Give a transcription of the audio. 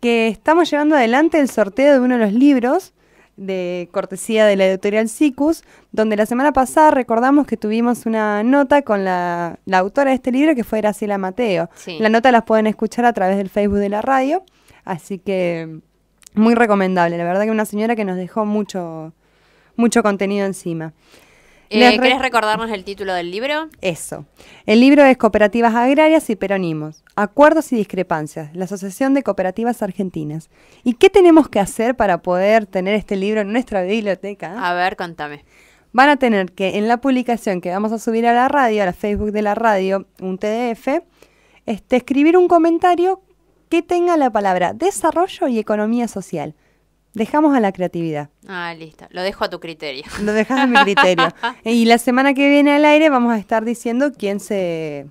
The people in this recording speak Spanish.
que estamos llevando adelante el sorteo de uno de los libros de cortesía de la editorial Sicus, donde la semana pasada recordamos que tuvimos una nota con la, autora de este libro, que fue Graciela Mateo. La nota las pueden escuchar a través del Facebook de la radio, así que muy recomendable. La verdad que una señora que nos dejó mucho, mucho contenido encima. Eh, ¿Querés recordarnos el título del libro? Eso. El libro es Cooperativas Agrarias y peronimos. Acuerdos y Discrepancias, la Asociación de Cooperativas Argentinas. ¿Y qué tenemos que hacer para poder tener este libro en nuestra biblioteca? A ver, contame. Van a tener que en la publicación que vamos a subir a la radio, a la Facebook de la radio, un TDF, este, escribir un comentario que tenga la palabra desarrollo y economía social. Dejamos a la creatividad. Ah, listo. Lo dejo a tu criterio. Lo dejas a mi criterio. y la semana que viene al aire vamos a estar diciendo quién se